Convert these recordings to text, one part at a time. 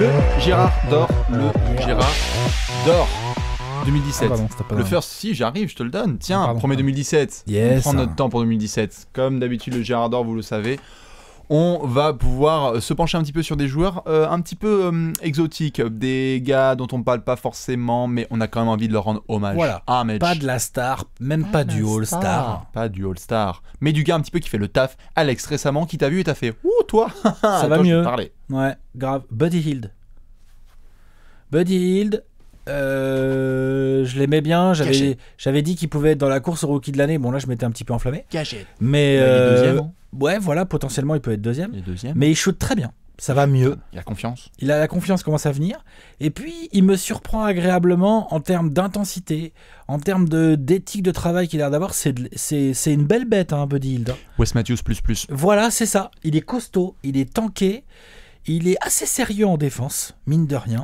Le Gérard ah, d'or. Ah, le ah, Gérard d'or. 2017. le first, si j'arrive, je te le donne. Tiens, premier 2017. Yes. On prend notre temps pour 2017. Comme d'habitude, le Gérard d'or, vous le savez on va pouvoir euh, se pencher un petit peu sur des joueurs euh, un petit peu euh, exotiques, des gars dont on ne parle pas forcément, mais on a quand même envie de leur rendre hommage. Voilà. pas de la star, même pas, du All-Star. Pas du All-Star. Mais du gars un petit peu qui fait le taf. Alex, récemment, qui t'a vu et t'a fait Ouh, toi Ça va mieux. parler. Ouais, grave. Buddy Hield. Buddy Hield, je l'aimais bien. J'avais, dit qu'il pouvait être dans la course au rookie de l'année. Bon, là, je m'étais un petit peu enflammé. Caché. Mais. Hein ouais, voilà, potentiellement il peut être deuxième. Mais il shoot très bien. Ça va mieux. Il a confiance. Il a la confiance commence à venir. Et puis, il me surprend agréablement en termes d'intensité, en termes d'éthique de, travail qu'il a d'avoir. C'est une belle bête, un hein, Buddy Hilde. Wes Matthews plus plus. Voilà, c'est ça. Il est costaud, il est tanké, il est assez sérieux en défense, mine de rien.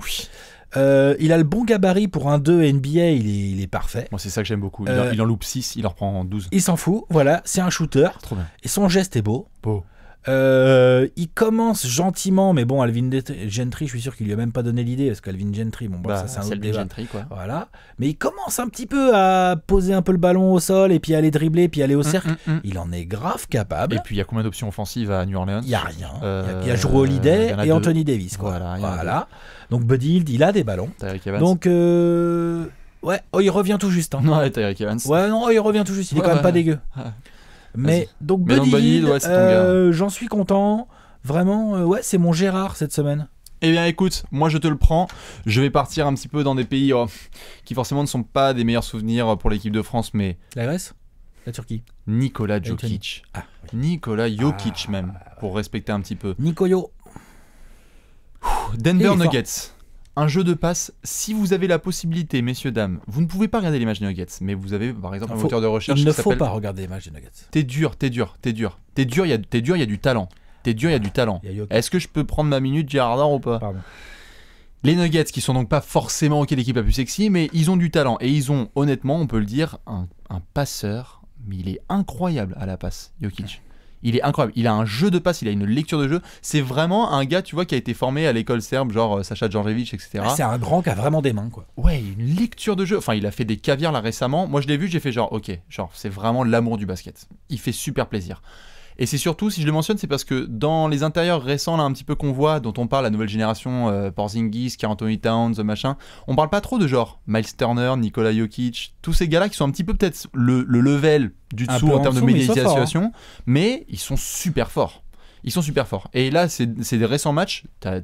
Euh, il a le bon gabarit pour un 2 NBA, il est, parfait. Moi, c'est ça que j'aime beaucoup. Il, euh, en loupe 6, il en reprend 12. Il s'en fout, voilà, c'est un shooter. Trop bien. Et son geste est beau. Beau. Euh, il commence gentiment, mais bon, Alvin Gentry, je suis sûr qu'il lui a même pas donné l'idée, parce qu'Alvin Gentry, bon, bah, ça c'est un autre Gentry, quoi. Voilà. Mais il commence un petit peu à poser un peu le ballon au sol, et puis aller dribbler, et puis aller au mm, cercle. Mm, mm. Il en est grave capable. Et puis il y a combien d'options offensives à New Orleans Il y a rien. il y a, euh, Joe Holiday et Anthony Davis, quoi. Voilà. Donc Buddy Hill, il a des ballons. Donc euh, ouais, oh, il revient tout juste. Hein. Non, ouais, Evans. Ouais, non, oh, il revient tout juste. Il est quand même pas dégueu. Mais donc Buddy, euh, j'en suis content. Vraiment, euh, ouais, c'est mon Gérard cette semaine. Eh bien écoute, moi je te le prends, je vais partir un petit peu dans des pays oh, qui forcément ne sont pas des meilleurs souvenirs pour l'équipe de France, mais... La Grèce La Turquie Nicolas Jokic. Ah, Nicolas ah. Jokic même, pour respecter un petit peu. Nicoyo. Denver Nuggets un jeu de passe, si vous avez la possibilité, messieurs, dames, vous ne pouvez pas regarder l'image des Nuggets, mais vous avez par exemple un moteur de recherche. Il ne faut pas regarder l'image des Nuggets. T'es dur, t'es dur, t'es dur. T'es dur, il y, a du talent. T'es dur, il y a du talent. Est-ce que je peux prendre ma minute, Gérardin, ou pas Les Nuggets, qui sont donc pas forcément ok l'équipe la plus sexy, mais ils ont du talent. Et ils ont, honnêtement, on peut le dire, un, passeur, mais il est incroyable à la passe, Jokic il est incroyable. Il a un jeu de passe, il a une lecture de jeu. C'est vraiment un gars, tu vois, qui a été formé à l'école serbe, genre euh, Sacha Djordjevic, etc. Ah, c'est un grand qui a vraiment des mains, quoi. Ouais, une lecture de jeu. Enfin, il a fait des caviars là récemment. Moi, je l'ai vu, j'ai fait genre, ok, genre, c'est vraiment l'amour du basket. Il fait super plaisir. Et c'est surtout, si je le mentionne, c'est parce que dans les intérieurs récents, là, un petit peu qu'on voit, dont on parle, la nouvelle génération, euh, Porzingis, Anthony Towns, machin, on parle pas trop de genre Miles Turner, Nikola Jokic, tous ces gars-là qui sont un petit peu peut-être le, level du dessous en termes de médiatisation, hein. mais ils sont super forts ils sont super forts. Et là, c'est des récents matchs.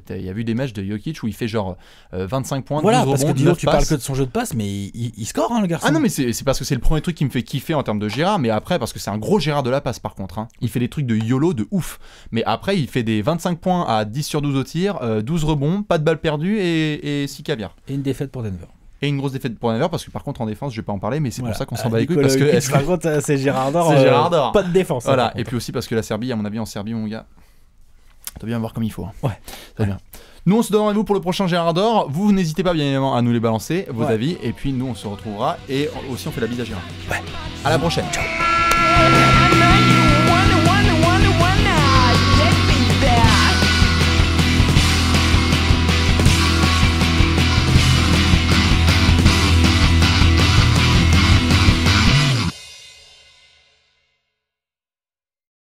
Il y a vu des matchs de Jokic où il fait genre 25 euh, points, voilà, parce rebonds, que, tu parles que de son jeu de passe, mais il, score, hein, le garçon. Ah non, mais c'est parce que c'est le premier truc qui me fait kiffer en termes de Gérard. Mais après, parce que c'est un gros Gérard de la passe, par contre. Hein. Il fait des trucs de YOLO de ouf. Mais après, il fait des 25 points à 10 sur 12 au tir, 12 euh, rebonds, pas de balles perdues et, et 6 caviar. Et une défaite pour Denver et une grosse défaite pour Denver parce que par contre en défense je vais pas en parler mais c'est pour ça qu'on s'en bat les couilles parce que, par contre c'est euh, Gérard Dor pas de défense hein, voilà et puis aussi parce que la Serbie à mon avis en Serbie mon gars t'as bien voir comme il faut hein. ouais très bien nous, on se donne rendez-vous pour le prochain Gérard d'Or. Vous, n'hésitez pas, bien évidemment, à nous les balancer, vos avis. Et puis, nous, on se retrouvera. Et aussi, on fait la bise à Gérard. Ouais. À la prochaine. Ciao.